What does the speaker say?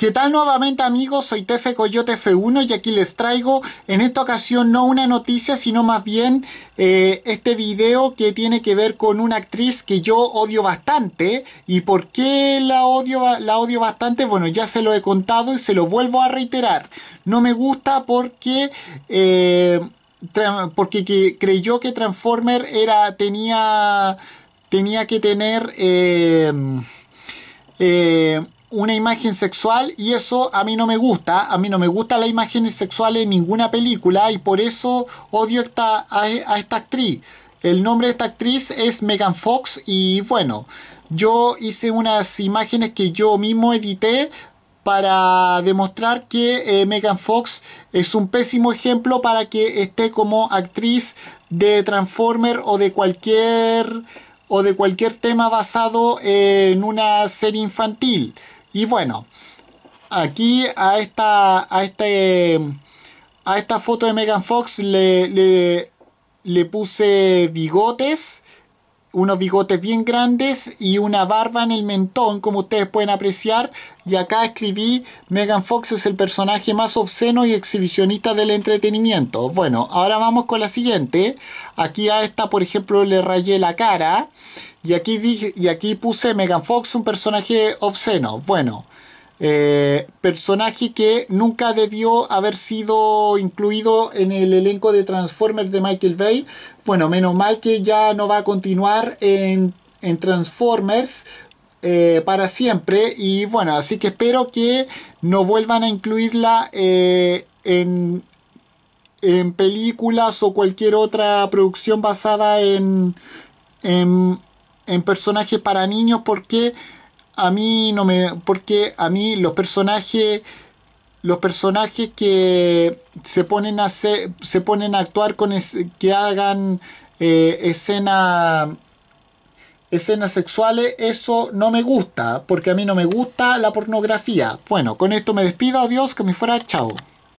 ¿Qué tal nuevamente amigos? Soy Tefe Coyote F1 y aquí les traigo en esta ocasión no una noticia sino más bien eh, este video que tiene que ver con una actriz que yo odio bastante ¿y por qué la odio, la odio bastante? Bueno ya se lo he contado y se lo vuelvo a reiterar no me gusta porque... Eh, porque creyó que Transformer era tenía tenía que tener eh, una imagen sexual y eso a mí no me gusta, a mí no me gusta la imagen sexual en ninguna película y por eso odio a, esta actriz. El nombre de esta actriz es Megan Fox y bueno, yo hice unas imágenes que yo mismo edité para demostrar que eh, Megan Fox es un pésimo ejemplo para que esté como actriz de Transformer o de cualquier o de cualquier tema basado en una serie infantil. Y bueno, aquí a esta, a este, a esta foto de Megan Fox le, le, le puse bigotes unos bigotes bien grandes y una barba en el mentón, como ustedes pueden apreciar. Y acá escribí, Megan Fox es el personaje más obsceno y exhibicionista del entretenimiento. Bueno, ahora vamos con la siguiente. Aquí a esta, por ejemplo, le rayé la cara. Y aquí, dije, y aquí puse Megan Fox, un personaje obsceno. Bueno, eh, personaje que nunca debió haber sido incluido en el elenco de Transformers de Michael Bay. Bueno, menos mal que ya no va a continuar en, Transformers, eh, para siempre. Y bueno, así que espero que no vuelvan a incluirla eh, en, películas o cualquier otra producción basada en, en, en personajes para niños porque a mí no me. Porque a mí los personajes. Los personajes que se ponen a, se ponen a actuar con. que hagan eh, escena escenas sexuales, eso no me gusta, porque a mí no me gusta la pornografía. Bueno, con esto me despido, adiós, que me fuera, chao.